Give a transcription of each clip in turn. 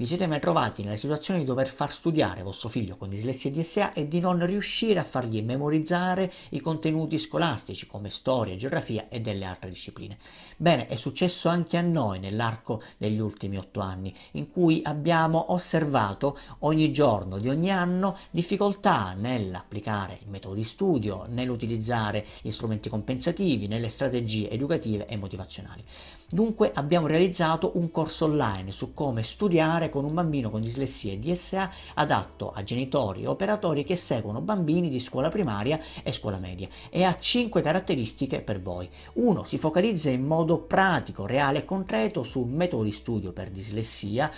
Vi siete mai trovati nella situazione di dover far studiare vostro figlio con dislessia DSA e di non riuscire a fargli memorizzare i contenuti scolastici come storia, geografia e delle altre discipline? Bene, è successo anche a noi nell'arco degli ultimi otto anni, in cui abbiamo osservato ogni giorno di ogni anno difficoltà nell'applicare il metodo di studio, nell'utilizzare gli strumenti compensativi, nelle strategie educative e motivazionali. Dunque abbiamo realizzato un corso online su come studiare con un bambino con dislessia e DSA adatto a genitori e operatori che seguono bambini di scuola primaria e scuola media e ha 5 caratteristiche per voi. 1. Si focalizza in modo pratico, reale e concreto su metodi di studio per dislessia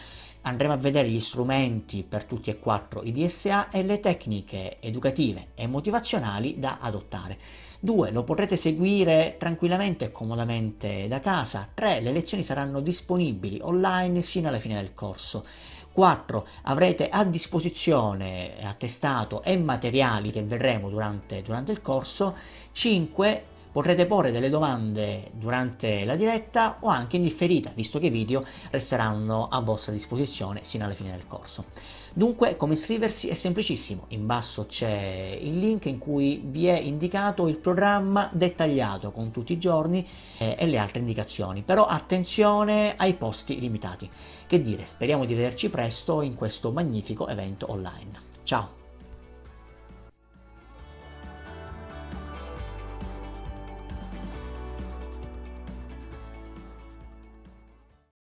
andremo a vedere gli strumenti per tutti e quattro i DSA e le tecniche educative e motivazionali da adottare. 2. Lo potrete seguire tranquillamente e comodamente da casa. 3. Le lezioni saranno disponibili online fino alla fine del corso. 4. Avrete a disposizione attestato e materiali che vedremo durante, durante il corso. 5. Potrete porre delle domande durante la diretta o anche in differita, visto che i video resteranno a vostra disposizione sino alla fine del corso. Dunque, come iscriversi è semplicissimo. In basso c'è il link in cui vi è indicato il programma dettagliato con tutti i giorni eh, e le altre indicazioni. Però attenzione ai posti limitati. Che dire, speriamo di vederci presto in questo magnifico evento online. Ciao!